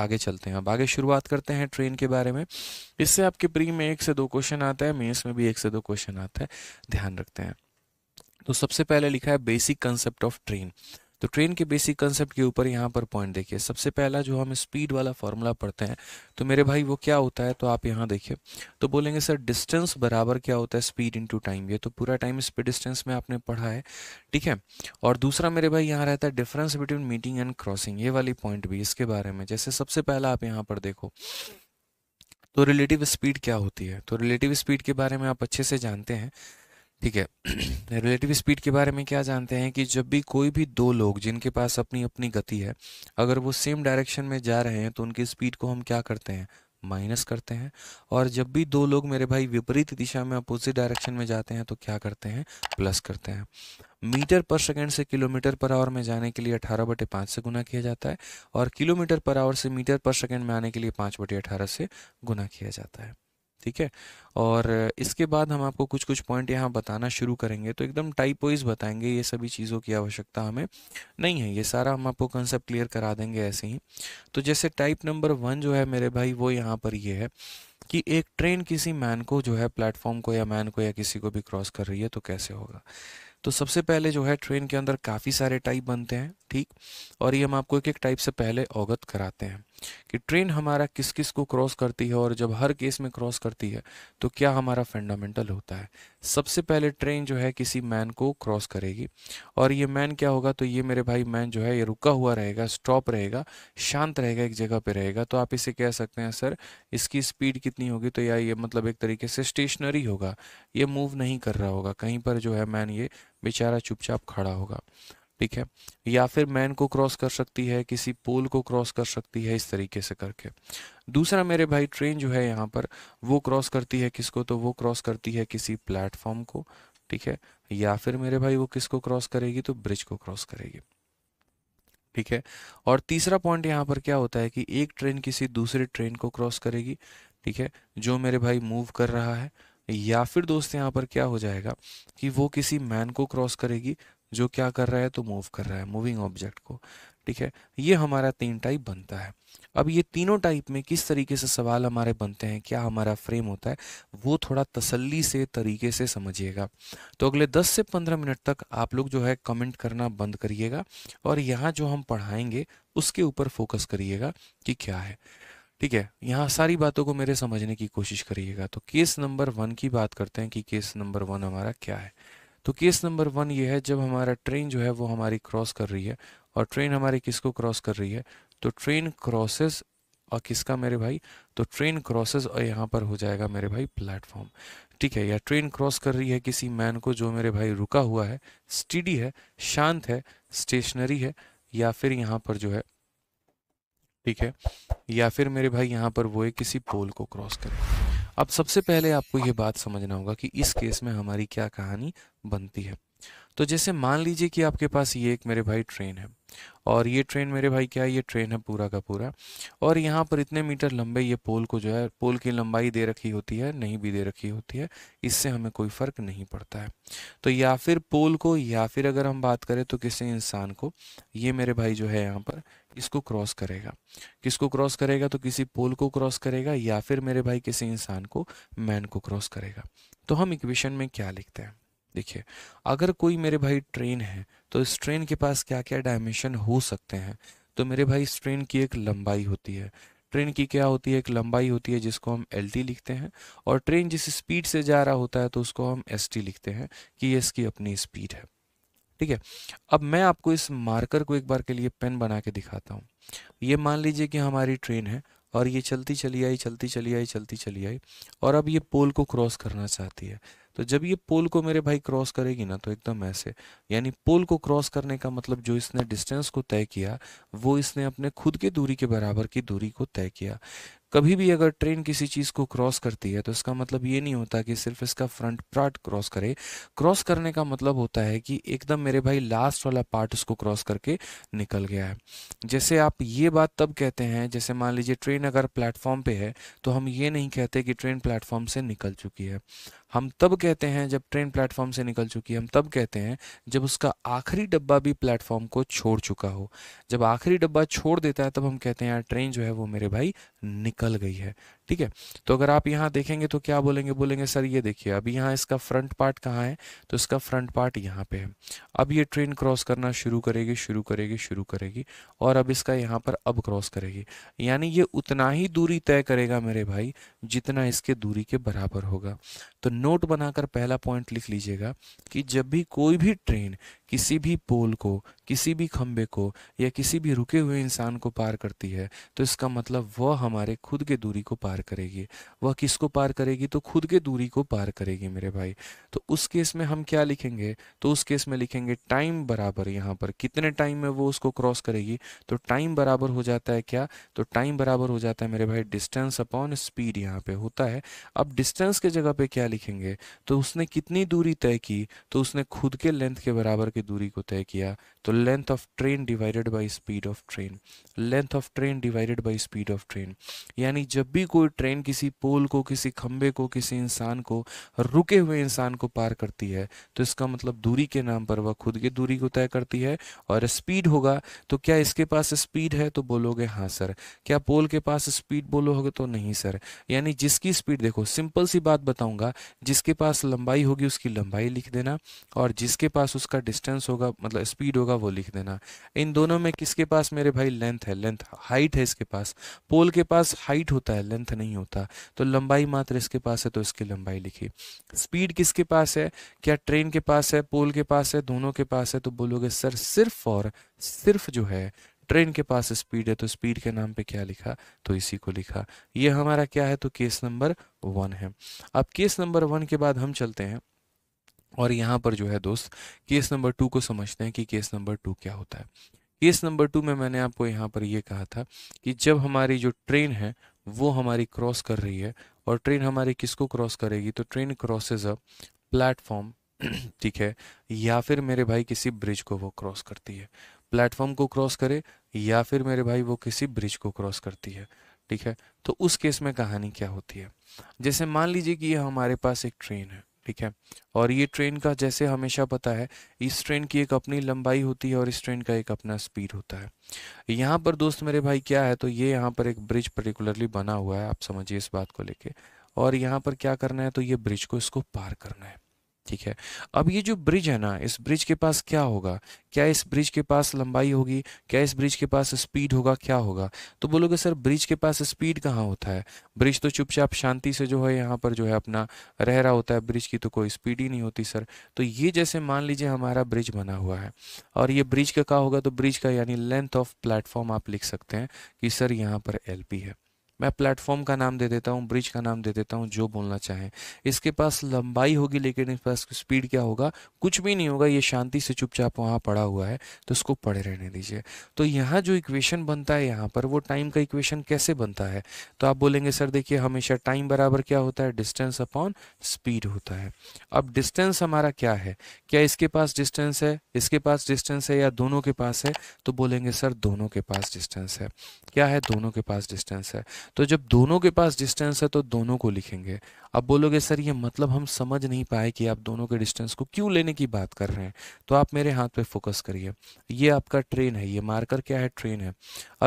आगे चलते हैं अब आगे शुरुआत करते हैं ट्रेन के बारे में इससे आपके प्री में एक से दो क्वेश्चन आता है मेंस में भी एक से दो क्वेश्चन आता है ध्यान रखते हैं तो सबसे पहले लिखा है बेसिक कंसेप्ट ऑफ ट्रेन तो ट्रेन के बेसिक कंसेप्ट के ऊपर यहाँ पर पॉइंट देखिए सबसे पहला जो हम स्पीड वाला फॉर्मूला पढ़ते हैं तो मेरे भाई वो क्या होता है तो आप यहाँ देखिए तो बोलेंगे सर डिस्टेंस बराबर क्या होता है स्पीड इंटू टाइम ये तो पूरा टाइम स्पीड डिस्टेंस में आपने पढ़ा है ठीक है और दूसरा मेरे भाई यहाँ रहता है difference between meeting and crossing ये वाली पॉइंट भी इसके बारे में जैसे सबसे पहला आप यहाँ पर देखो तो रिलेटिव स्पीड क्या होती है तो रिलेटिव स्पीड के बारे में आप अच्छे से जानते हैं ठीक है रिलेटिव स्पीड के बारे में क्या जानते हैं कि जब भी कोई भी दो लोग जिनके पास अपनी अपनी गति है अगर वो सेम डायरेक्शन में जा रहे हैं तो उनकी स्पीड को हम क्या करते हैं माइनस करते हैं और जब भी दो लोग मेरे भाई विपरीत दिशा में अपोजिट डायरेक्शन में जाते हैं तो क्या करते हैं प्लस करते हैं मीटर पर सेकंड से किलोमीटर पर आवर में जाने के लिए अठारह बटे पाँच से गुना किया जाता है और किलोमीटर पर आवर से मीटर पर सेकंड में आने के लिए पाँच बटे अठारह से गुना किया जाता है ठीक है और इसके बाद हम आपको कुछ कुछ पॉइंट यहाँ बताना शुरू करेंगे तो एकदम टाइप वाइज बताएंगे ये सभी चीज़ों की आवश्यकता हमें नहीं है ये सारा हम आपको कंसेप्ट क्लियर करा देंगे ऐसे ही तो जैसे टाइप नंबर वन जो है मेरे भाई वो यहाँ पर ये है कि एक ट्रेन किसी मैन को जो है प्लेटफॉर्म को या मैन को या किसी को भी क्रॉस कर रही है तो कैसे होगा तो सबसे पहले जो है ट्रेन के अंदर काफ़ी सारे टाइप बनते हैं ठीक और ये हम आपको एक एक टाइप से पहले अवगत कराते हैं कि ट्रेन हमारा किस किस को क्रॉस करती है और जब हर केस में क्रॉस करती है तो क्या हमारा फंडामेंटल होता है सबसे पहले ट्रेन जो है किसी मैन को क्रॉस करेगी और ये मैन क्या होगा तो ये मेरे भाई मैन जो है ये रुका हुआ रहेगा स्टॉप रहेगा शांत रहेगा एक जगह पे रहेगा तो आप इसे कह सकते हैं सर इसकी स्पीड कितनी होगी तो या ये मतलब एक तरीके से स्टेशनरी होगा ये मूव नहीं कर रहा होगा कहीं पर जो है मैन ये बेचारा चुपचाप खड़ा होगा ठीक है या फिर मैन को क्रॉस कर सकती है किसी पोल को क्रॉस कर सकती है इस तरीके से करके दूसरा मेरे भाई ट्रेन जो है यहाँ पर वो क्रॉस करती है किसको तो वो क्रॉस करती है किसी प्लेटफॉर्म को ठीक है या फिर मेरे भाई वो किसको क्रॉस करेगी तो ब्रिज को क्रॉस करेगी ठीक है और तीसरा पॉइंट यहाँ पर क्या होता है कि एक ट्रेन किसी दूसरे ट्रेन को क्रॉस करेगी ठीक है जो मेरे भाई मूव कर रहा है या फिर दोस्त यहाँ पर क्या हो जाएगा कि वो किसी मैन को क्रॉस करेगी जो क्या कर रहा है तो मूव कर रहा है मूविंग ऑब्जेक्ट को ठीक है ये हमारा तीन टाइप बनता है अब ये तीनों टाइप में किस तरीके से सवाल हमारे बनते हैं क्या हमारा फ्रेम होता है वो थोड़ा तसल्ली से तरीके से समझिएगा तो अगले 10 से 15 मिनट तक आप लोग जो है कमेंट करना बंद करिएगा और यहाँ जो हम पढ़ाएंगे उसके ऊपर फोकस करिएगा कि क्या है ठीक है यहाँ सारी बातों को मेरे समझने की कोशिश करिएगा तो केस नंबर वन की बात करते हैं कि केस नंबर वन हमारा क्या है तो केस नंबर वन ये है जब हमारा ट्रेन जो है वो हमारी क्रॉस कर रही है और ट्रेन हमारी किसको क्रॉस कर रही है तो ट्रेन क्रॉसेस और किसका मेरे भाई तो ट्रेन क्रॉसेस और यहाँ पर हो जाएगा मेरे भाई प्लेटफॉर्म ठीक है या ट्रेन क्रॉस कर रही है किसी मैन को जो मेरे भाई रुका हुआ है स्टीडी है शांत है स्टेशनरी है या फिर यहाँ पर जो है ठीक है या फिर मेरे भाई यहाँ पर वो है किसी पोल को क्रॉस करे अब सबसे पहले आपको ये बात समझना होगा कि इस केस में हमारी क्या कहानी बनती है तो जैसे मान लीजिए कि आपके पास ये एक मेरे भाई ट्रेन है और ये ट्रेन मेरे भाई क्या है ये ट्रेन है पूरा का पूरा और यहाँ पर इतने मीटर लंबे ये पोल को जो है पोल की लंबाई दे रखी होती है नहीं भी दे रखी होती है इससे हमें कोई फ़र्क नहीं पड़ता है तो या फिर पोल को या फिर अगर हम बात करें तो किसी इंसान को ये मेरे भाई जो है यहाँ पर इसको क्रॉस करेगा किसको क्रॉस करेगा तो किसी पोल को क्रॉस करेगा या फिर मेरे भाई किसी इंसान को मैन को क्रॉस करेगा तो हम इक्वेशन में क्या लिखते हैं देखिए अगर कोई मेरे भाई ट्रेन है तो इस ट्रेन के पास क्या क्या डायमेंशन हो सकते हैं तो मेरे भाई इस ट्रेन की एक लंबाई होती है ट्रेन की क्या होती है एक लंबाई होती है जिसको हम एल लिखते हैं और ट्रेन जिस स्पीड से जा रहा होता है तो उसको हम एस लिखते हैं कि ये इसकी अपनी स्पीड है ठीक है अब मैं आपको इस मार्कर को एक बार के लिए पेन बना के दिखाता हूँ ये मान लीजिए कि हमारी ट्रेन है और ये चलती चली आई चलती चली आई चलती चली आई और अब ये पोल को क्रॉस करना चाहती है तो जब ये पोल को मेरे भाई क्रॉस करेगी ना तो एकदम ऐसे यानी पोल को क्रॉस करने का मतलब जो इसने डिस्टेंस को तय किया वो इसने अपने खुद के दूरी के बराबर की दूरी को तय किया कभी भी अगर ट्रेन किसी चीज़ को क्रॉस करती है तो इसका मतलब ये नहीं होता कि सिर्फ इसका फ्रंट पार्ट क्रॉस करे क्रॉस करने का मतलब होता है कि एकदम मेरे भाई लास्ट वाला पार्ट उसको क्रॉस करके निकल गया है जैसे आप ये बात तब कहते हैं जैसे मान लीजिए ट्रेन अगर प्लेटफॉर्म पे है तो हम ये नहीं कहते कि ट्रेन प्लेटफॉर्म से निकल चुकी है हम तब कहते हैं जब ट्रेन प्लेटफॉर्म से निकल चुकी है हम तब कहते हैं जब उसका आखिरी डब्बा भी प्लेटफॉर्म को छोड़ चुका हो जब आखिरी डब्बा छोड़ देता है तब हम कहते हैं यार ट्रेन जो है वो मेरे भाई निकल गई है ठीक है तो अगर आप यहाँ देखेंगे तो क्या बोलेंगे बोलेंगे सर ये देखिए अभी यहाँ इसका फ्रंट पार्ट कहाँ है तो इसका फ्रंट पार्ट यहाँ पे है अब ये ट्रेन क्रॉस करना शुरू करेगी शुरू करेगी शुरू करेगी और अब इसका यहाँ पर अब क्रॉस करेगी यानी ये उतना ही दूरी तय करेगा मेरे भाई जितना इसके दूरी के बराबर होगा तो नोट बनाकर पहला पॉइंट लिख लीजिएगा कि जब भी कोई भी ट्रेन किसी भी पोल को किसी भी खम्भे को या किसी भी रुके हुए इंसान को पार करती है तो इसका मतलब वह हमारे खुद के दूरी को पार करेगी वह किसको पार करेगी तो खुद के दूरी को पार करेगी मेरे भाई तो उस केस में हम क्या लिखेंगे तो उस केस में लिखेंगे टाइम बराबर यहाँ पर कितने टाइम में वो उसको क्रॉस करेगी तो टाइम बराबर हो जाता है क्या तो टाइम बराबर हो जाता है मेरे भाई डिस्टेंस अपॉन स्पीड यहाँ पे होता है अब डिस्टेंस के जगह पे क्या लिखेंगे तो उसने कितनी दूरी तय की तो उसने खुद के लेंथ के बराबर के की दूरी को तय किया तो length of train divided by speed of train length of train divided by speed of train यानी जब भी कोई ट्रेन किसी पोल को किसी खंबे को किसी इंसान को रुके हुए इंसान को पार करती है तो इसका मतलब दूरी के नाम पर वह खुद की दूरी को तय करती है और स्पीड होगा तो क्या इसके पास स्पीड है तो बोलोगे हाँ सर क्या पोल के पास स्पीड बोलोगे तो नहीं सर यानी जिसकी स्पीड देखो सिंपल सी बात बताऊंगा जिसके पास लंबाई होगी उसकी लंबाई लिख देना और जिसके पास उसका डिस्टेंस होगा मतलब स्पीड होगा होगा वो लिख देना इन दोनों में किसके पास मेरे भाई लेंथ है लेंथ हाइट है इसके पास पोल के पास हाइट होता है लेंथ नहीं होता तो लंबाई मात्र इसके पास है तो इसकी लंबाई लिखी स्पीड किसके पास है क्या ट्रेन के पास है पोल के पास है दोनों के पास है तो बोलोगे सर सिर्फ और सिर्फ जो है ट्रेन के पास स्पीड है तो स्पीड के नाम पे क्या लिखा तो इसी को लिखा ये हमारा क्या है तो केस नंबर वन है अब केस नंबर वन के बाद हम चलते हैं और यहाँ पर जो है दोस्त केस नंबर टू को समझते हैं कि केस नंबर टू क्या होता है केस नंबर टू में मैंने आपको यहाँ पर ये कहा था कि जब हमारी जो ट्रेन है वो हमारी क्रॉस कर रही है और ट्रेन हमारी किसको क्रॉस करेगी तो ट्रेन क्रॉसेज अ प्लेटफॉर्म ठीक है या फिर मेरे भाई किसी ब्रिज को वो क्रॉस करती है प्लेटफॉर्म को क्रॉस करे या फिर मेरे भाई वो किसी ब्रिज को क्रॉस करती है ठीक है तो उस केस में कहानी क्या होती है जैसे मान लीजिए कि ये हमारे पास एक ट्रेन है ठीक है और ये ट्रेन का जैसे हमेशा पता है इस ट्रेन की एक अपनी लंबाई होती है और इस ट्रेन का एक अपना स्पीड होता है यहाँ पर दोस्त मेरे भाई क्या है तो ये यहाँ पर एक ब्रिज पर्टिकुलरली बना हुआ है आप समझिए इस बात को लेके और यहाँ पर क्या करना है तो ये ब्रिज को इसको पार करना है ठीक है अब ये जो ब्रिज है ना इस ब्रिज के पास क्या होगा क्या इस ब्रिज के पास लंबाई होगी क्या इस ब्रिज के पास स्पीड होगा क्या होगा तो बोलोगे सर ब्रिज के पास स्पीड कहाँ होता है ब्रिज तो चुपचाप शांति से जो है यहाँ पर जो है अपना रह रहा होता है ब्रिज की तो कोई स्पीड ही नहीं होती सर तो ये जैसे मान लीजिए हमारा ब्रिज बना हुआ है और ये ब्रिज का कहा होगा तो ब्रिज का यानी लेंथ ऑफ प्लेटफॉर्म आप लिख सकते हैं कि सर यहाँ पर एल है मैं प्लेटफॉर्म का नाम दे देता हूँ ब्रिज का नाम दे देता हूँ जो बोलना चाहें इसके पास लंबाई होगी लेकिन इसके पास स्पीड क्या होगा कुछ भी नहीं होगा ये शांति से चुपचाप वहाँ पड़ा हुआ है तो इसको पड़े रहने दीजिए तो यहाँ जो इक्वेशन बनता है यहाँ पर वो टाइम का इक्वेशन कैसे बनता है तो आप बोलेंगे सर देखिए हमेशा टाइम बराबर क्या होता है डिस्टेंस अपॉन स्पीड होता है अब डिस्टेंस हमारा क्या है क्या इसके पास डिस्टेंस है इसके पास डिस्टेंस है या दोनों के पास है तो बोलेंगे सर दोनों के पास डिस्टेंस है क्या है दोनों के पास डिस्टेंस है तो जब दोनों के पास डिस्टेंस है तो दोनों को लिखेंगे अब बोलोगे सर ये मतलब हम समझ नहीं पाए कि आप दोनों के डिस्टेंस को क्यों लेने की बात कर रहे हैं तो आप मेरे हाथ पे फोकस करिए ये आपका ट्रेन है ये मार्कर क्या है ट्रेन है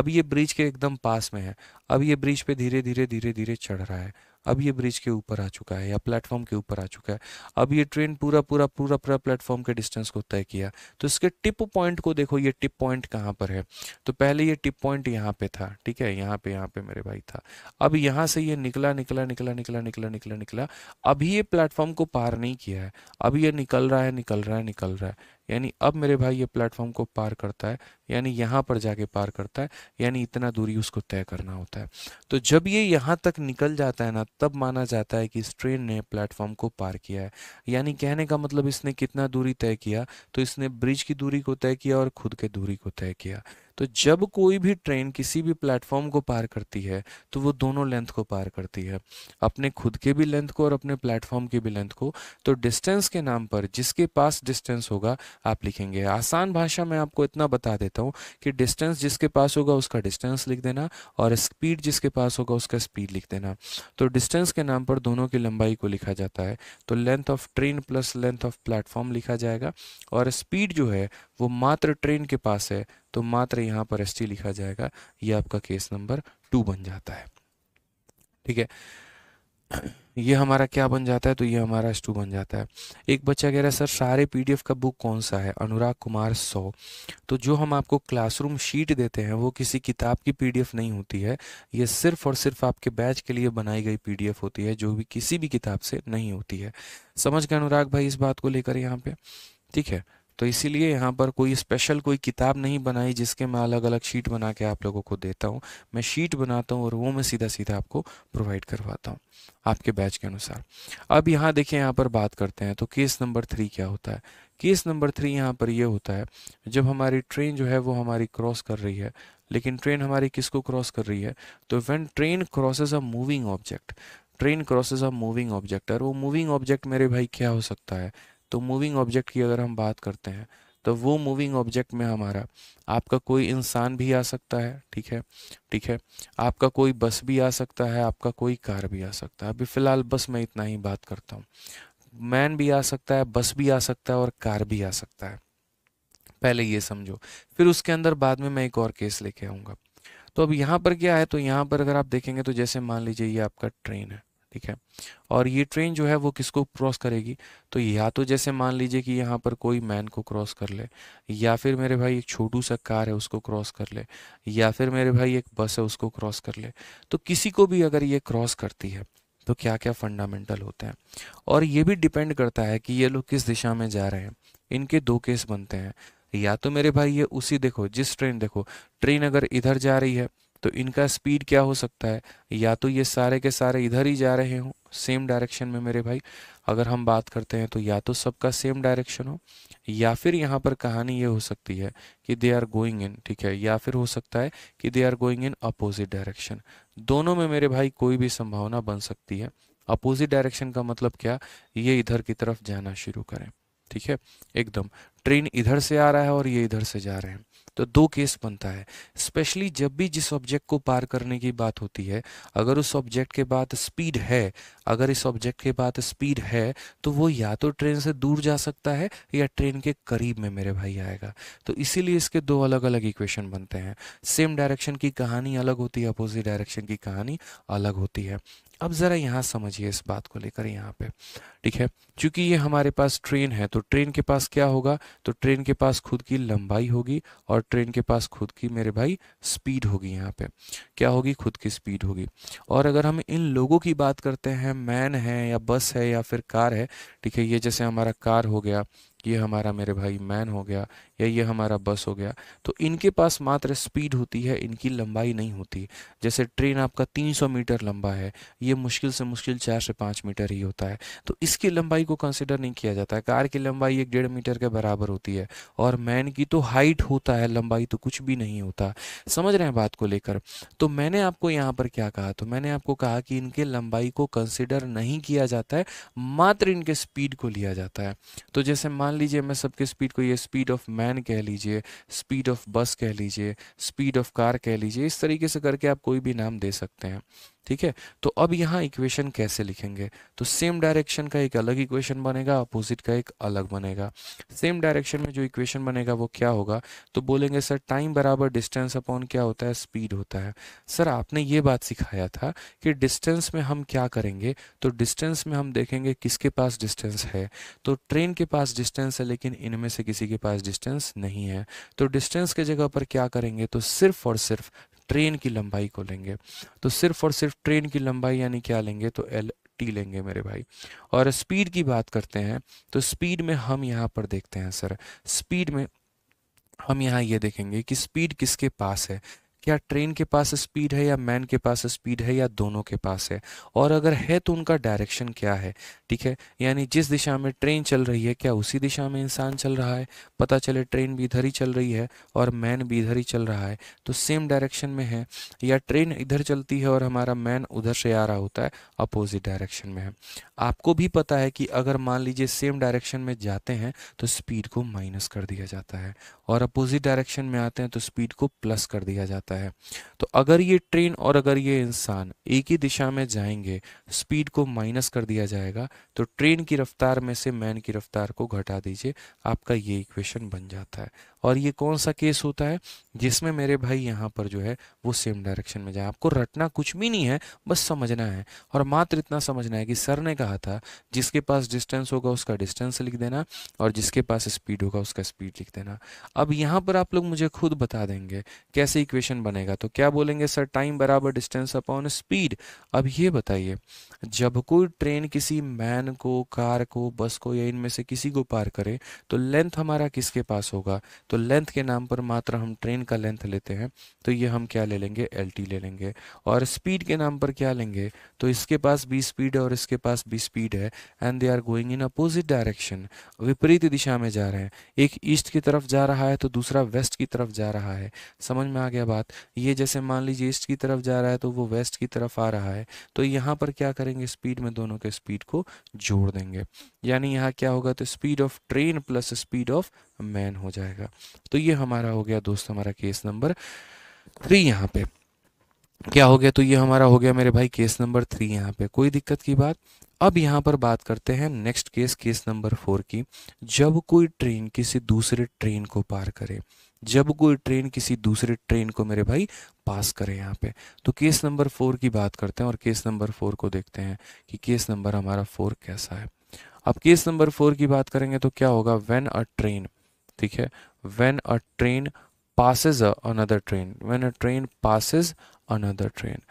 अब ये ब्रिज के एकदम पास में है अब ये ब्रिज पे धीरे धीरे धीरे धीरे चढ़ रहा है अब ये ब्रिज के ऊपर आ चुका है या प्लेटफॉर्म के ऊपर आ चुका है अब ये ट्रेन पूरा पूरा पूरा पूरा प्लेटफॉर्म के डिस्टेंस को तय किया तो इसके टिप पॉइंट को देखो ये टिप पॉइंट कहाँ पर है तो पहले ये टिप पॉइंट यहाँ पे था ठीक है यहाँ पे यहाँ पे मेरे भाई था अब यहाँ से ये निकला निकला निकला निकला निकला निकला निकला अभी ये प्लेटफॉर्म को पार नहीं किया है अब ये निकल रहा है निकल रहा है निकल रहा है यानी अब मेरे भाई ये प्लेटफॉर्म को पार करता है यानी यहाँ पर जाके पार करता है यानी इतना दूरी उसको तय करना होता है तो जब ये यहाँ तक निकल जाता है ना तब माना जाता है कि इस ट्रेन ने प्लेटफॉर्म को पार किया है यानी कहने का मतलब इसने कितना दूरी तय किया तो इसने ब्रिज की दूरी को तय किया और खुद के दूरी को तय किया तो जब कोई भी ट्रेन किसी भी प्लेटफॉर्म को पार करती है तो वो दोनों लेंथ को पार करती है अपने खुद के भी लेंथ को और अपने प्लेटफॉर्म के भी लेंथ को तो डिस्टेंस के नाम पर जिसके पास डिस्टेंस होगा आप लिखेंगे आसान भाषा में आपको इतना बता देता देता हूँ कि डिस्टेंस जिसके पास होगा उसका डिस्टेंस लिख देना और स्पीड जिसके पास होगा उसका स्पीड लिख देना तो डिस्टेंस के नाम पर दोनों की लंबाई को लिखा जाता है तो length of train plus length of platform लिखा जाएगा और स्पीड जो है वो मात्र ट्रेन के पास है तो मात्र यहाँ पर एस लिखा जाएगा ये आपका केस नंबर टू बन जाता है ठीक है ये हमारा क्या बन जाता है तो ये हमारा एस बन जाता है एक बच्चा कह रहा है सर सारे पीडीएफ का बुक कौन सा है अनुराग कुमार सौ तो जो हम आपको क्लासरूम शीट देते हैं वो किसी किताब की पीडीएफ नहीं होती है ये सिर्फ और सिर्फ आपके बैच के लिए बनाई गई पीडीएफ होती है जो भी किसी भी किताब से नहीं होती है समझ गए अनुराग भाई इस बात को लेकर यहाँ पे ठीक है तो इसीलिए यहाँ पर कोई स्पेशल कोई किताब नहीं बनाई जिसके मैं अलग अलग शीट बना के आप लोगों को देता हूँ मैं शीट बनाता हूँ और वो मैं सीधा सीधा आपको प्रोवाइड करवाता हूँ आपके बैच के अनुसार अब यहाँ देखिए यहाँ पर बात करते हैं तो केस नंबर थ्री क्या होता है केस नंबर थ्री यहाँ पर ये होता है जब हमारी ट्रेन जो है वो हमारी क्रॉस कर रही है लेकिन ट्रेन हमारी किसको क्रॉस कर रही है तो when train crosses a moving object train crosses a moving object और वो मूविंग ऑब्जेक्ट मेरे भाई क्या हो सकता है तो मूविंग ऑब्जेक्ट की अगर हम बात करते हैं तो वो मूविंग ऑब्जेक्ट में हमारा आपका कोई इंसान भी आ सकता है ठीक है ठीक है आपका कोई बस भी आ सकता है आपका कोई कार भी आ सकता है अभी फ़िलहाल बस मैं इतना ही बात करता हूँ मैन भी आ सकता है बस भी आ सकता है और कार भी आ सकता है पहले ये समझो फिर उसके अंदर बाद में मैं एक और केस लेके आऊँगा तो अब यहाँ पर क्या है तो यहाँ पर अगर आप देखेंगे तो जैसे मान लीजिए ये आपका ट्रेन है ठीक है और ये ट्रेन जो है वो किसको क्रॉस करेगी तो या तो जैसे मान लीजिए कि यहाँ पर कोई मैन को क्रॉस कर ले या फिर मेरे भाई एक छोटू सा कार है उसको क्रॉस कर ले या फिर मेरे भाई एक बस है उसको क्रॉस कर ले तो किसी को भी अगर ये क्रॉस करती है तो क्या क्या फंडामेंटल होते हैं और ये भी डिपेंड करता है कि ये लोग किस दिशा में जा रहे हैं इनके दो केस बनते हैं या तो मेरे भाई ये उसी देखो जिस ट्रेन देखो ट्रेन अगर इधर जा रही है तो इनका स्पीड क्या हो सकता है या तो ये सारे के सारे इधर ही जा रहे हों सेम डायरेक्शन में मेरे भाई अगर हम बात करते हैं तो या तो सबका सेम डायरेक्शन हो या फिर यहाँ पर कहानी ये हो सकती है कि दे आर गोइंग इन ठीक है या फिर हो सकता है कि they are going in opposite direction दोनों में मेरे भाई कोई भी संभावना बन सकती है अपोजिट डायरेक्शन का मतलब क्या ये इधर की तरफ जाना शुरू करें ठीक है एकदम ट्रेन इधर से आ रहा है और ये इधर से जा रहे हैं तो दो केस बनता है स्पेशली जब भी जिस ऑब्जेक्ट को पार करने की बात होती है अगर उस ऑब्जेक्ट के बाद स्पीड है अगर इस ऑब्जेक्ट के बाद स्पीड है तो वो या तो ट्रेन से दूर जा सकता है या ट्रेन के करीब में मेरे भाई आएगा तो इसीलिए इसके दो अलग अलग इक्वेशन बनते हैं सेम डायरेक्शन की कहानी अलग होती है अपोजिट डायरेक्शन की कहानी अलग होती है अब ज़रा यहाँ समझिए इस बात को लेकर यहाँ पे ठीक है क्योंकि ये हमारे पास ट्रेन है तो ट्रेन के पास क्या होगा तो ट्रेन के पास खुद की लंबाई होगी और ट्रेन के पास खुद की मेरे भाई स्पीड होगी यहाँ पे क्या होगी खुद की स्पीड होगी और अगर हम इन लोगों की बात करते हैं मैन है या बस है या फिर कार है ठीक है ये जैसे हमारा कार हो गया ये हमारा मेरे भाई मैन हो गया या ये हमारा बस हो गया तो इनके पास मात्र स्पीड होती है इनकी लंबाई नहीं होती जैसे ट्रेन आपका 300 मीटर लंबा है ये मुश्किल से मुश्किल चार से पाँच मीटर ही होता है तो इसकी लंबाई को कंसिडर नहीं किया जाता है कार की लंबाई एक डेढ़ मीटर के बराबर होती है और मैन की तो हाइट होता है लंबाई तो कुछ भी नहीं होता समझ रहे हैं बात को लेकर तो मैंने आपको यहाँ पर क्या कहा तो मैंने आपको कहा कि इनके लंबाई को कंसिडर नहीं किया जाता है मात्र इनके स्पीड को लिया जाता है तो जैसे मान लीजिए मैं सबके स्पीड को ये स्पीड ऑफ मैन वैन कह लीजिए स्पीड ऑफ बस कह लीजिए स्पीड ऑफ कार कह लीजिए इस तरीके से करके आप कोई भी नाम दे सकते हैं ठीक है तो अब यहाँ इक्वेशन कैसे लिखेंगे तो सेम डायरेक्शन का एक अलग इक्वेशन बनेगा अपोजिट का एक अलग बनेगा सेम डायरेक्शन में जो इक्वेशन बनेगा वो क्या होगा तो बोलेंगे सर टाइम बराबर डिस्टेंस अपॉन क्या होता है स्पीड होता है सर आपने ये बात सिखाया था कि डिस्टेंस में हम क्या करेंगे तो डिस्टेंस में हम देखेंगे किसके पास डिस्टेंस है तो ट्रेन के पास डिस्टेंस है लेकिन इनमें से किसी के पास डिस्टेंस नहीं है तो डिस्टेंस के जगह पर क्या करेंगे तो सिर्फ और सिर्फ ट्रेन की लंबाई को लेंगे तो सिर्फ और सिर्फ ट्रेन की लंबाई यानी क्या लेंगे तो एल टी लेंगे मेरे भाई और स्पीड की बात करते हैं तो स्पीड में हम यहाँ पर देखते हैं सर स्पीड में हम यहाँ ये यह देखेंगे कि स्पीड किसके पास है क्या ट्रेन के पास स्पीड है या मैन के पास स्पीड है या दोनों के पास है और अगर है तो उनका डायरेक्शन क्या है ठीक है यानी जिस दिशा में ट्रेन चल रही है क्या उसी दिशा में इंसान चल रहा है पता चले ट्रेन भी इधर ही चल रही है और मैन भी इधर ही चल रहा है तो सेम डायरेक्शन में है या ट्रेन इधर चलती है और हमारा मैन उधर से आ रहा होता है अपोजिट डायरेक्शन में है आपको भी पता है कि अगर मान लीजिए सेम डायरेक्शन में जाते हैं तो स्पीड को माइनस कर दिया जाता है और अपोजिट डायरेक्शन में आते हैं तो स्पीड को प्लस कर दिया जाता है जाता है तो अगर ये ट्रेन और अगर ये इंसान एक ही दिशा में जाएंगे स्पीड को माइनस कर दिया जाएगा तो ट्रेन की रफ्तार में से मैन की रफ्तार को घटा दीजिए आपका ये इक्वेशन बन जाता है और ये कौन सा केस होता है जिसमें मेरे भाई यहाँ पर जो है वो सेम डायरेक्शन में जाए आपको रटना कुछ भी नहीं है बस समझना है और मात्र इतना समझना है कि सर ने कहा था जिसके पास डिस्टेंस होगा उसका डिस्टेंस लिख देना और जिसके पास स्पीड होगा उसका स्पीड लिख देना अब यहाँ पर आप लोग मुझे खुद बता देंगे कैसे इक्वेशन बनेगा तो क्या बोलेंगे सर टाइम बराबर डिस्टेंस अपॉन स्पीड अब ये बताइए जब कोई ट्रेन किसी मैन को कार को बस को या इनमें से किसी को पार करे तो लेंथ हमारा किसके पास होगा तो लेंथ के नाम पर मात्र हम ट्रेन का लेंथ लेते हैं तो ये हम क्या ले लेंगे एल ले लेंगे और स्पीड के नाम पर क्या लेंगे तो इसके पास बी स्पीड है और इसके पास बी स्पीड है and they are going in opposite direction विपरीत दिशा में जा रहे हैं एक ईस्ट की तरफ जा रहा है तो दूसरा वेस्ट की तरफ जा रहा है समझ में आ गया बात ये जैसे मान लीजिए ईस्ट की तरफ जा रहा है तो वो वेस्ट की तरफ आ रहा है तो यहाँ पर क्या करेंगे स्पीड में दोनों के स्पीड को जोड़ देंगे यानी यहाँ क्या होगा तो speed of train plus speed of man हो जाएगा तो ये हमारा हो गया दोस्त हमारा केस नंबर थ्री यहाँ पे क्या हो गया तो ये हमारा हो गया मेरे भाई केस नंबर थ्री यहाँ पे कोई दिक्कत की बात अब यहाँ पर बात करते हैं next case case number four की जब कोई ट्रेन किसी दूसरे ट्रेन को पार करे जब कोई ट्रेन किसी दूसरे ट्रेन को मेरे भाई पास करे यहाँ पे तो केस नंबर फोर की बात करते हैं और केस नंबर फोर को देखते हैं कि केस नंबर हमारा फोर कैसा है अब केस नंबर फोर की बात करेंगे तो क्या होगा वेन अ ट्रेन ठीक है when a train passes another train when a train passes another train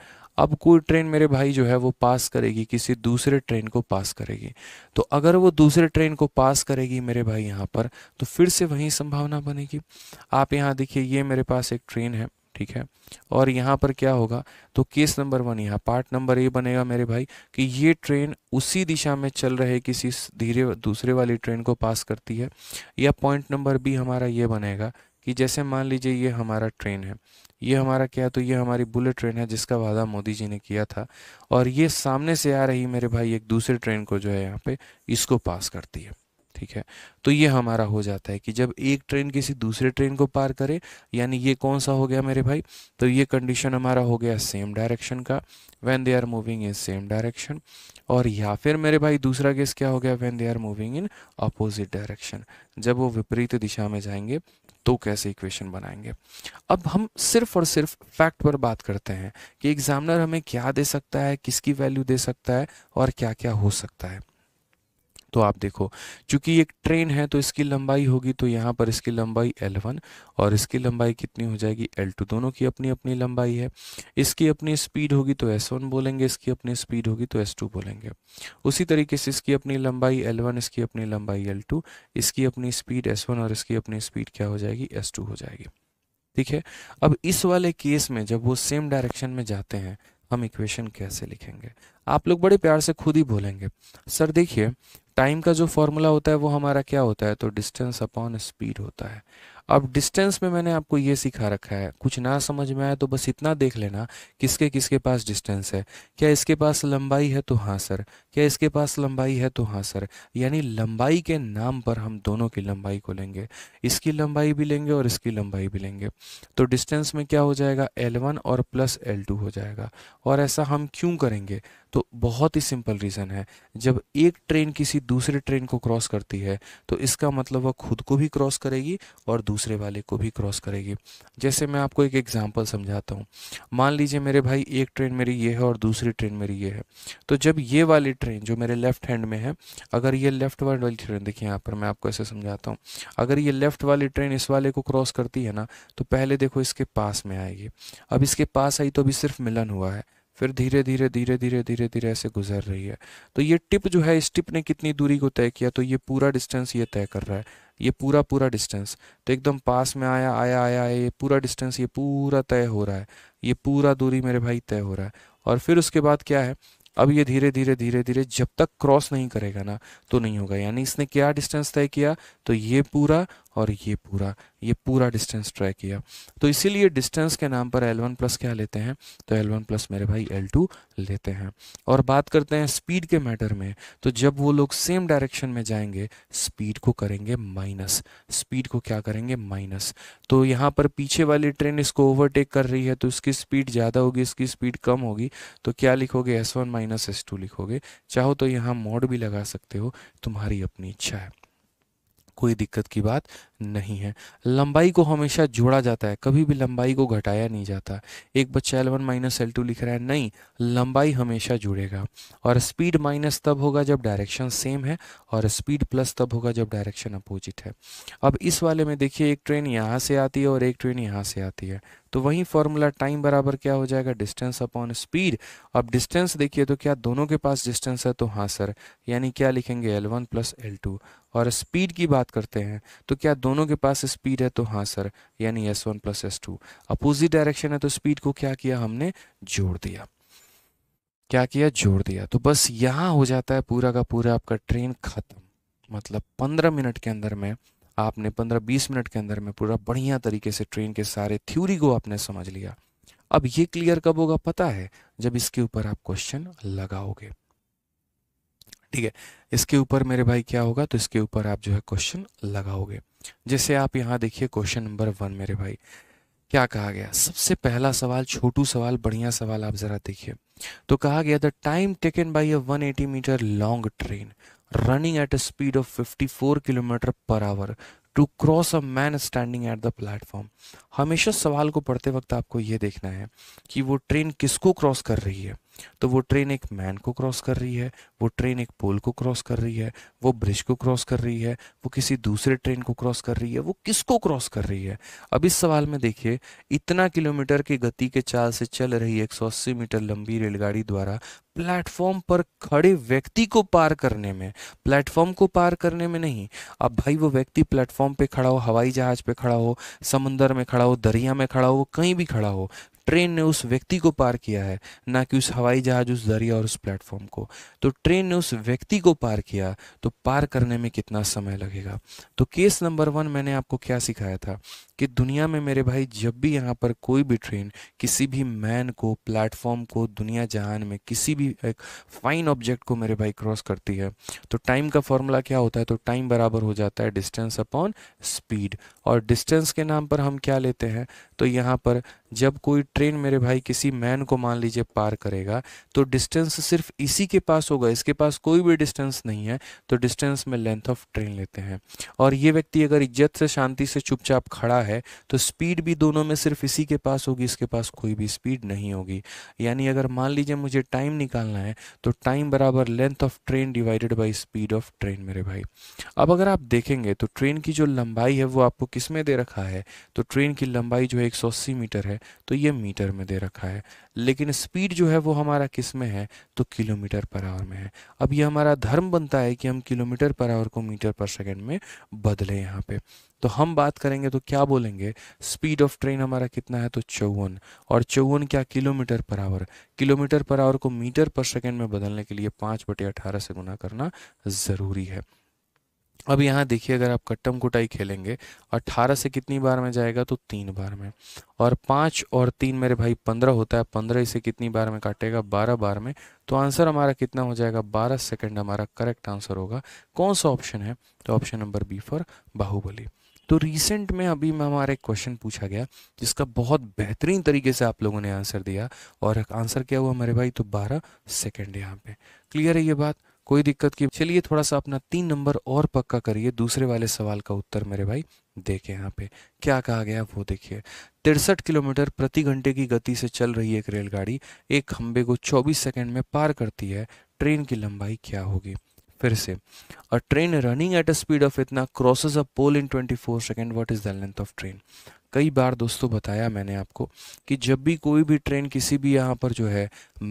अब कोई ट्रेन मेरे भाई जो है वो पास करेगी किसी दूसरे ट्रेन को पास करेगी तो अगर वो दूसरे ट्रेन को पास करेगी मेरे भाई यहाँ पर तो फिर से वही संभावना बनेगी आप यहाँ देखिए ये मेरे पास एक ट्रेन है ठीक है और यहाँ पर क्या होगा तो केस नंबर वन यहाँ पार्ट नंबर ए बनेगा मेरे भाई कि ये ट्रेन उसी दिशा में चल रहे किसी धीरे दूसरे वाली ट्रेन को पास करती है या पॉइंट नंबर बी हमारा ये बनेगा कि जैसे मान लीजिए ये हमारा ट्रेन है ये हमारा क्या है तो ये हमारी बुलेट ट्रेन है जिसका वादा मोदी जी ने किया था और ये सामने से आ रही मेरे भाई एक दूसरे ट्रेन को जो है यहाँ पे इसको पास करती है ठीक है तो ये हमारा हो जाता है कि जब एक ट्रेन किसी दूसरे ट्रेन को पार करे यानी ये कौन सा हो गया मेरे भाई तो ये कंडीशन हमारा हो गया सेम डायरेक्शन का when they are moving in same direction और या फिर मेरे भाई दूसरा केस क्या हो गया when they are moving in opposite direction जब वो विपरीत दिशा में जाएंगे तो कैसे इक्वेशन बनाएंगे अब हम सिर्फ और सिर्फ फैक्ट पर बात करते हैं कि एग्जामिनर हमें क्या दे सकता है किसकी वैल्यू दे सकता है और क्या क्या हो सकता है तो आप देखो चूंकि एक ट्रेन है तो इसकी लंबाई होगी तो यहाँ पर इसकी लंबाई L1 और इसकी लंबाई कितनी हो जाएगी L2 दोनों की अपनी अपनी लंबाई है इसकी अपनी स्पीड होगी तो S1 बोलेंगे इसकी अपनी स्पीड होगी तो S2 बोलेंगे उसी तरीके से इसकी अपनी लंबाई L1 इसकी अपनी लंबाई L2 इसकी अपनी स्पीड एस और इसकी अपनी स्पीड क्या हो जाएगी एस हो जाएगी ठीक है अब इस वाले केस में जब वो सेम डायरेक्शन में जाते हैं हम इक्वेशन कैसे लिखेंगे आप लोग बड़े प्यार से खुद ही बोलेंगे सर देखिए टाइम का जो फॉर्मूला होता है वो हमारा क्या होता है तो डिस्टेंस अपॉन स्पीड होता है अब डिस्टेंस में मैंने आपको ये सिखा रखा है कुछ ना समझ में आया तो बस इतना देख लेना किसके किसके पास डिस्टेंस है क्या इसके पास लंबाई है तो हाँ सर क्या इसके पास लंबाई है तो हाँ सर यानी लंबाई के नाम पर हम दोनों की लंबाई को लेंगे इसकी लंबाई भी लेंगे और इसकी लंबाई भी लेंगे तो डिस्टेंस में क्या हो जाएगा एल और प्लस एल हो जाएगा और ऐसा हम क्यों करेंगे तो बहुत ही सिंपल रीज़न है जब एक ट्रेन किसी दूसरे ट्रेन को क्रॉस करती है तो इसका मतलब वह खुद को भी क्रॉस करेगी और दूसरे वाले को भी क्रॉस करेगी जैसे मैं आपको एक एग्जाम्पल समझाता हूँ मान लीजिए मेरे भाई एक ट्रेन मेरी ये है और दूसरी ट्रेन मेरी ये है तो जब ये वाली ट्रेन जो मेरे लेफ्ट हैंड में है अगर ये लेफ्ट वाली ट्रेन देखिए यहाँ पर मैं आपको ऐसे समझाता हूँ अगर ये लेफ्ट वाली ट्रेन इस वाले को क्रॉस करती है ना तो पहले देखो इसके पास में आएगी अब इसके पास आई तो अभी सिर्फ मिलन हुआ है फिर धीरे धीरे धीरे धीरे धीरे धीरे ऐसे गुजर रही है तो ये टिप जो है इस टिप ने कितनी दूरी को तय किया तो ये पूरा डिस्टेंस ये तय कर रहा है ये पूरा पूरा डिस्टेंस तो एकदम पास में आया आया आया आया ये पूरा डिस्टेंस ये पूरा तय हो रहा है ये पूरा दूरी मेरे भाई तय हो रहा है और फिर उसके बाद क्या है अब ये धीरे धीरे धीरे धीरे जब तक क्रॉस नहीं करेगा ना तो नहीं होगा यानी इसने क्या डिस्टेंस तय किया तो ये पूरा और ये पूरा ये पूरा डिस्टेंस ट्रैक किया तो इसीलिए डिस्टेंस के नाम पर एल वन प्लस क्या लेते हैं तो एल वन प्लस मेरे भाई एल टू लेते हैं और बात करते हैं स्पीड के मैटर में तो जब वो लोग सेम डायरेक्शन में जाएंगे स्पीड को करेंगे माइनस स्पीड को क्या करेंगे माइनस तो यहाँ पर पीछे वाली ट्रेन इसको ओवरटेक कर रही है तो इसकी स्पीड ज़्यादा होगी इसकी स्पीड कम होगी तो क्या लिखोगे S one minus S two लिखोगे चाहो तो यहाँ मोड भी लगा सकते हो तुम्हारी अपनी इच्छा है कोई दिक्कत की बात नहीं है लंबाई को हमेशा जोड़ा जाता है कभी भी लंबाई को घटाया नहीं जाता एक बच्चा L one minus L two लिख रहा है नहीं लंबाई हमेशा जुड़ेगा और स्पीड माइनस तब होगा जब डायरेक्शन सेम है और स्पीड प्लस तब होगा जब डायरेक्शन अपोजिट है अब इस वाले में देखिए एक ट्रेन यहाँ से आती है और एक ट्रेन यहाँ से आती है तो वही फॉर्मूला टाइम बराबर क्या हो जाएगा डिस्टेंस अपॉन स्पीड अब डिस्टेंस देखिए तो क्या दोनों के पास डिस्टेंस है तो हाँ सर यानी क्या लिखेंगे L one plus L two और स्पीड की बात करते हैं तो क्या दोनों के पास स्पीड है तो हाँ सर यानी S one plus S two opposite direction है तो स्पीड को क्या किया हमने जोड़ दिया क्या किया जोड़ दिया तो बस यहाँ हो जाता है पूरा का पूरा आपका ट्रेन खत्म मतलब पंद्रह मिनट के अंदर में आपने 15-20 मिनट के अंदर में पूरा बढ़िया तरीके से ट्रेन के सारे थ्योरी को आपने समझ लिया अब ये क्लियर कब होगा पता है जब इसके ऊपर आप क्वेश्चन लगाओगे ठीक है इसके ऊपर मेरे भाई क्या होगा तो इसके ऊपर आप जो है क्वेश्चन लगाओगे जैसे आप यहाँ देखिए क्वेश्चन नंबर वन मेरे भाई क्या कहा गया सबसे पहला सवाल छोटू सवाल बढ़िया सवाल आप जरा देखिए तो कहा गया the time taken by a 180 metre long train running at a speed of 54 km per hour to cross a man standing at the platform हमेशा सवाल को पढ़ते वक्त आपको ये देखना है कि वो ट्रेन किसको क्रॉस कर रही है तो वो ट्रेन एक मैन को क्रॉस कर रही है वो ट्रेन एक पोल को क्रॉस कर रही है वो ब्रिज को क्रॉस कर रही है वो किसी दूसरे ट्रेन को क्रॉस कर रही है वो किसको क्रॉस कर रही है अब इस सवाल में देखिए इतना किलोमीटर की गति के चाल से चल रही 180 मीटर लंबी रेलगाड़ी द्वारा प्लेटफॉर्म पर खड़े व्यक्ति को पार करने में प्लेटफॉर्म को पार करने में नहीं अब भाई वो व्यक्ति प्लेटफॉर्म पे खड़ा हो हवाई जहाज पे खड़ा हो समुंदर में खड़ा हो दरिया में खड़ा हो कहीं भी खड़ा हो ट्रेन ने उस व्यक्ति को पार किया है ना कि उस हवाई जहाज उस दरिया और उस प्लेटफॉर्म को तो ट्रेन ने उस व्यक्ति को पार किया तो पार करने में कितना समय लगेगा तो केस नंबर वन मैंने आपको क्या सिखाया था कि दुनिया में मेरे भाई जब भी यहाँ पर कोई भी ट्रेन किसी भी मैन को प्लेटफॉर्म को दुनिया जहान में किसी भी एक फाइन ऑब्जेक्ट को मेरे भाई क्रॉस करती है तो टाइम का फॉर्मूला क्या होता है तो टाइम बराबर हो जाता है डिस्टेंस अपॉन स्पीड और डिस्टेंस के नाम पर हम क्या लेते हैं तो यहाँ पर जब कोई ट्रेन मेरे भाई किसी मैन को मान लीजिए पार करेगा तो डिस्टेंस सिर्फ इसी के पास होगा इसके पास कोई भी डिस्टेंस नहीं है तो डिस्टेंस में लेंथ ऑफ ट्रेन लेते हैं और ये व्यक्ति अगर इज्जत से शांति से चुपचाप खड़ा है है तो स्पीड भी दोनों में सिर्फ इसी के पास होगी इसके पास कोई भी स्पीड नहीं होगी यानी अगर मान लीजिए मुझे टाइम निकालना है तो टाइम बराबर length of train divided by speed of train मेरे भाई अब अगर आप देखेंगे तो ट्रेन की जो लंबाई है वो आपको किस में दे रखा है तो ट्रेन की लंबाई जो है एक मीटर है तो ये मीटर में दे रखा है लेकिन स्पीड जो है वो हमारा किस में है तो किलोमीटर पर आवर में है अब ये हमारा धर्म बनता है कि हम किलोमीटर पर आवर को मीटर पर सेकंड में बदलें यहाँ पे तो हम बात करेंगे तो क्या बोलेंगे स्पीड ऑफ ट्रेन हमारा कितना है तो चौवन और चौवन क्या kilometre per hour kilometre per hour को मीटर पर सेकेंड में बदलने के लिए पांच बटे अठारह से गुना करना ज़रूरी है अब यहाँ देखिए अगर आप कट्टम कुटाई खेलेंगे अट्ठारह से कितनी बार में जाएगा तो तीन बार में और पाँच और तीन मेरे भाई पंद्रह होता है पंद्रह इसे कितनी बार में काटेगा बारह बार में तो आंसर हमारा कितना हो जाएगा बारह सेकंड हमारा करेक्ट आंसर होगा कौन सा ऑप्शन है तो option number B for Baahubali तो रिसेंट में अभी में हमारा एक क्वेश्चन पूछा गया जिसका बहुत बेहतरीन तरीके से आप लोगों ने आंसर दिया और आंसर क्या हुआ हमारे भाई तो बारह सेकेंड यहाँ पे क्लियर है ये बात कोई दिक्कत की चलिए थोड़ा सा अपना तीन नंबर और पक्का करिए दूसरे वाले सवाल का उत्तर मेरे भाई देखे यहाँ पे क्या कहा गया वो देखिए तिरसठ किलोमीटर प्रति घंटे की गति से चल रही एक रेलगाड़ी एक खम्बे को 24 सेकंड में पार करती है ट्रेन की लंबाई क्या होगी फिर से a train running at a speed of इतना crosses a pole in twenty four second what is the length of train कई बार दोस्तों बताया मैंने आपको कि जब भी कोई भी ट्रेन किसी भी यहाँ पर जो है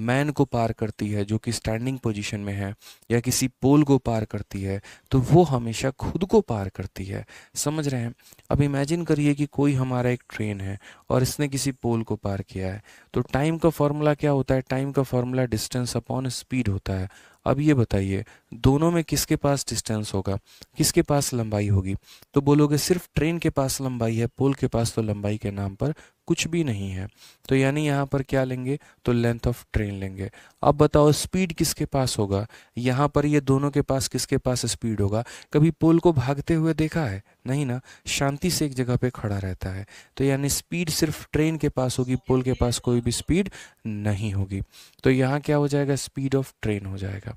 मैन को पार करती है जो कि स्टैंडिंग पोजीशन में है या किसी पोल को पार करती है तो वो हमेशा खुद को पार करती है समझ रहे हैं अब इमेजिन करिए कि कोई हमारा एक ट्रेन है और इसने किसी पोल को पार किया है तो टाइम का फॉर्मूला क्या होता है टाइम का फॉर्मूला डिस्टेंस अपॉन स्पीड होता है अब ये बताइए दोनों में किसके पास डिस्टेंस होगा किसके पास लंबाई होगी तो बोलोगे सिर्फ ट्रेन के पास लंबाई है पोल के पास तो लंबाई के नाम पर कुछ भी नहीं है तो यानी यहाँ पर क्या लेंगे तो लेंथ ऑफ ट्रेन लेंगे अब बताओ स्पीड किसके पास होगा यहाँ पर ये दोनों के पास किसके पास स्पीड होगा कभी पोल को भागते हुए देखा है नहीं ना शांति से एक जगह पे खड़ा रहता है तो यानी स्पीड सिर्फ ट्रेन के पास होगी पोल के पास कोई भी स्पीड नहीं होगी तो यहाँ क्या हो जाएगा स्पीड ऑफ ट्रेन हो जाएगा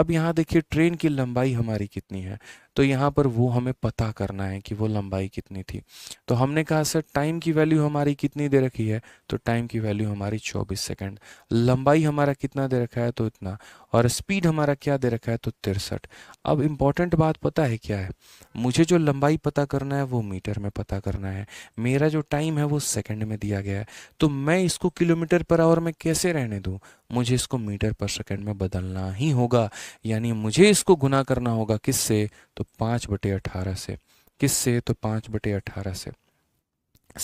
अब यहाँ देखिए ट्रेन की लंबाई हमारी कितनी है तो यहाँ पर वो हमें पता करना है कि वो लंबाई कितनी थी तो हमने कहा सर टाइम की वैल्यू हमारी कितनी दे रखी है तो टाइम की वैल्यू हमारी 24 सेकंड लंबाई हमारा कितना दे रखा है तो इतना और स्पीड हमारा क्या दे रखा है तो तिरसठ अब इम्पॉर्टेंट बात पता है क्या है मुझे जो लंबाई पता करना है वो मीटर में पता करना है मेरा जो टाइम है वो सेकंड में दिया गया है तो मैं इसको किलोमीटर पर आवर में कैसे रहने दूँ मुझे इसको मीटर पर सेकंड में बदलना ही होगा यानी मुझे इसको गुना करना होगा किससे तो पाँच बटे अठारह से किससे तो पाँच बटे अठारह से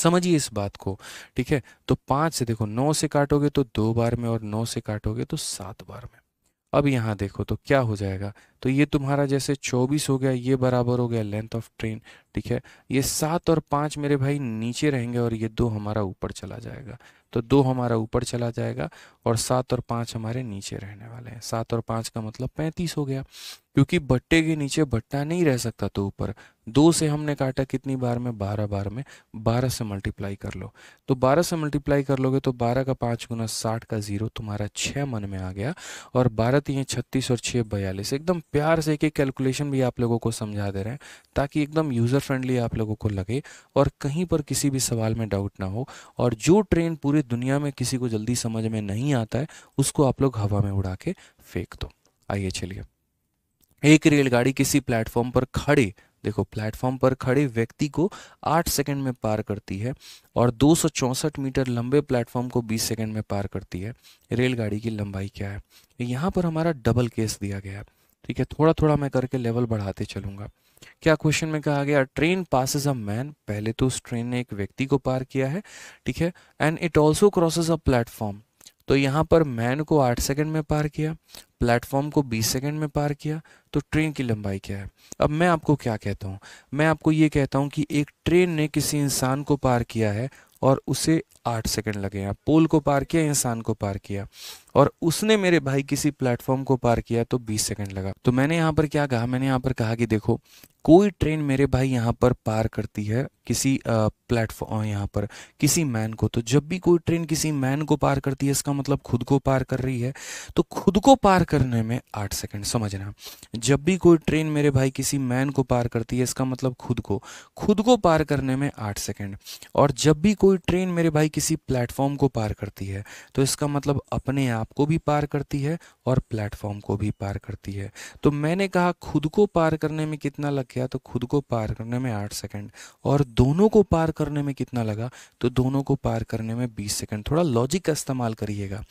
समझिए इस बात को ठीक है तो पाँच से देखो नौ से काटोगे तो दो बार में और नौ से काटोगे तो सात बार में अब यहाँ देखो तो क्या हो जाएगा तो ये तुम्हारा जैसे चौबीस हो गया ये बराबर हो गया लेंथ ऑफ ट्रेन ठीक है ये सात और पाँच मेरे भाई नीचे रहेंगे और ये दो हमारा ऊपर चला जाएगा तो दो हमारा ऊपर चला जाएगा और सात और पाँच हमारे नीचे रहने वाले हैं सात और पाँच का मतलब पैंतीस हो गया क्योंकि भट्टे के नीचे भट्टा नहीं रह सकता तो ऊपर दो से हमने काटा कितनी बार में बारह बार में बारह से मल्टीप्लाई कर लो तो बारह से मल्टीप्लाई कर लोगे तो बारह का पाँच गुना साठ का जीरो तुम्हारा छः मन में आ गया और बारह तीन छत्तीस और छः बयालीस एकदम प्यार से एक एक कैलकुलेशन भी आप लोगों को समझा दे रहे हैं ताकि एकदम यूज़र फ्रेंडली आप लोगों को लगे और कहीं पर किसी भी सवाल में डाउट ना हो और जो ट्रेन पूरी दुनिया में किसी को जल्दी समझ में नहीं आता है उसको आप लोग हवा में उड़ा के फेंक दो आइए चलिए एक रेलगाड़ी किसी प्लेटफॉर्म पर खड़े देखो प्लेटफॉर्म पर खड़े व्यक्ति को 8 सेकंड में पार करती है और दो मीटर लंबे प्लेटफॉर्म को 20 सेकंड में पार करती है रेलगाड़ी की लंबाई क्या है यहाँ पर हमारा डबल केस दिया गया है ठीक है थोड़ा थोड़ा मैं करके लेवल बढ़ाते चलूंगा क्या क्वेश्चन में कहा गया ट्रेन पासिस अ मैन पहले तो उस ट्रेन ने एक व्यक्ति को पार किया है ठीक है and it also crosses a platform तो यहाँ पर मैन को आठ सेकंड में पार किया प्लेटफॉर्म को बीस सेकंड में पार किया तो ट्रेन की लंबाई क्या है अब मैं आपको क्या कहता हूँ मैं आपको ये कहता हूँ कि एक ट्रेन ने किसी इंसान को पार किया है और उसे आठ सेकंड लगे हैं पोल को पार किया इंसान को पार किया और उसने मेरे भाई किसी प्लेटफॉर्म को पार किया तो बीस सेकंड लगा तो मैंने यहाँ पर क्या कहा मैंने यहाँ पर कहा कि देखो कोई ट्रेन मेरे भाई यहाँ पर पार करती है किसी प्लेटफॉर्म यहाँ पर किसी मैन को तो जब भी कोई ट्रेन किसी मैन को पार करती है इसका मतलब खुद को पार कर रही है तो खुद को पार करने में आठ सेकंड समझना जब भी कोई ट्रेन मेरे भाई किसी मैन को पार करती है इसका मतलब खुद को खुद को पार करने में आठ सेकंड और जब भी कोई ट्रेन मेरे भाई किसी प्लेटफॉर्म को पार करती है तो इसका मतलब अपने आप को भी पार करती है और प्लेटफॉर्म को भी पार करती है तो मैंने कहा खुद को पार करने में कितना लग गया तो खुद को पार करने में आठ सेकेंड और दोनों को पार करने में कितना लगा तो दोनों को पार करने में बीस सेकेंड थोड़ा लॉजिक का इस्तेमाल करिएगा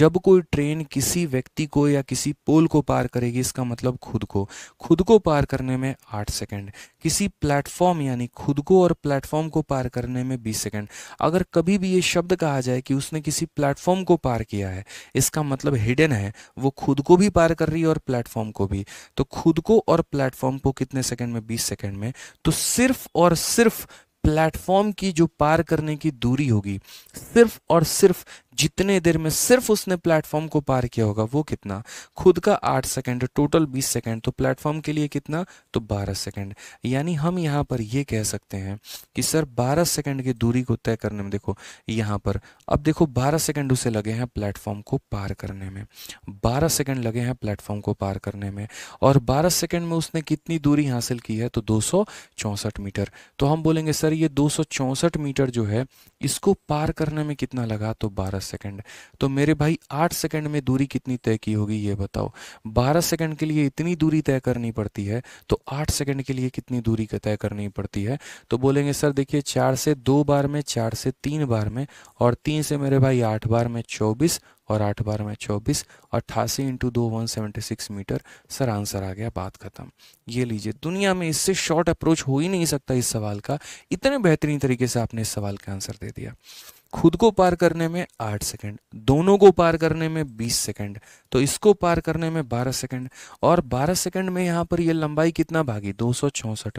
जब कोई ट्रेन किसी व्यक्ति को या किसी पोल को पार करेगी इसका मतलब खुद को खुद को पार करने में आठ सेकेंड किसी प्लेटफॉर्म यानी खुद को और प्लेटफॉर्म को पार करने में बीस सेकेंड अगर कभी कभी भी ये शब्द कहा जाए कि उसने किसी प्लेटफॉर्म को पार किया है इसका मतलब हिडन है वो खुद को भी पार कर रही है और प्लेटफॉर्म को भी तो खुद को और प्लेटफॉर्म को कितने सेकंड में 20 सेकंड में तो सिर्फ और सिर्फ प्लेटफॉर्म की जो पार करने की दूरी होगी सिर्फ और सिर्फ जितने देर में सिर्फ उसने प्लेटफॉर्म को पार किया होगा वो कितना खुद का आठ सेकेंड टोटल बीस सेकेंड तो प्लेटफॉर्म के लिए कितना तो बारह सेकेंड यानी हम यहाँ पर ये कह सकते हैं कि सर बारह सेकेंड की दूरी को तय करने में देखो यहाँ पर अब देखो बारह सेकेंड उसे लगे हैं प्लेटफॉर्म को पार करने में बारह सेकेंड लगे हैं प्लेटफॉर्म को पार करने में और बारह सेकेंड में उसने कितनी दूरी हासिल की है तो दो मीटर तो हम बोलेंगे सर ये दो मीटर जो है इसको पार करने में कितना लगा तो बारह दस सेकंड तो मेरे भाई आठ सेकंड में दूरी कितनी तय की होगी ये बताओ बारह सेकंड के लिए इतनी दूरी तय करनी पड़ती है तो आठ सेकंड के लिए कितनी दूरी तय करनी पड़ती है तो बोलेंगे सर देखिए चार से दो बार में चार से तीन बार में और तीन से मेरे भाई आठ बार में चौबीस और आठ बार में चौबीस अट्ठासी इंटू दो one seventy six metre sir answer आ गया बात खत्म ये लीजिए दुनिया में इससे शॉर्ट अप्रोच हो ही नहीं सकता इस सवाल का इतने बेहतरीन तरीके से आपने इस सवाल का आंसर दे दिया खुद को पार करने में आठ सेकंड दोनों को पार करने में बीस सेकंड तो इसको पार करने में बारह सेकंड और बारह सेकंड में यहाँ पर ये लंबाई कितना भागी दो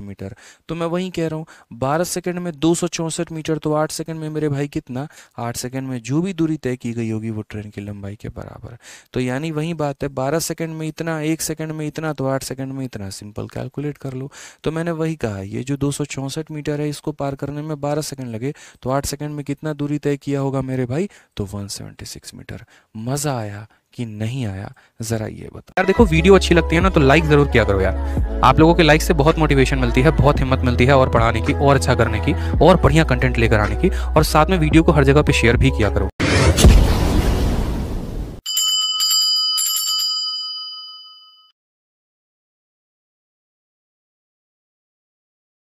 मीटर तो मैं वही कह रहा हूँ बारह सेकंड में दो सौ मीटर तो आठ सेकंड में मेरे भाई कितना आठ सेकंड में जो भी दूरी तय की गई होगी वो ट्रेन की लंबाई के बराबर तो यानी वही बात है बारह सेकंड में इतना एक सेकंड में इतना तो आठ सेकंड में इतना सिंपल कैलकुलेट कर लो तो मैंने वही कहा ये जो दो मीटर है इसको पार करने में बारह सेकंड लगे तो आठ सेकंड में कितना दूरी तय किया होगा मेरे भाई तो 176 मीटर मजा आया कि नहीं आया जरा ये बता यार देखो वीडियो अच्छी लगती है ना तो लाइक जरूर किया करो यार आप लोगों के लाइक से बहुत मोटिवेशन मिलती है बहुत हिम्मत मिलती है और पढ़ाने की और अच्छा करने की और बढ़िया कंटेंट लेकर आने की और साथ में वीडियो को हर जगह पे शेयर भी किया करो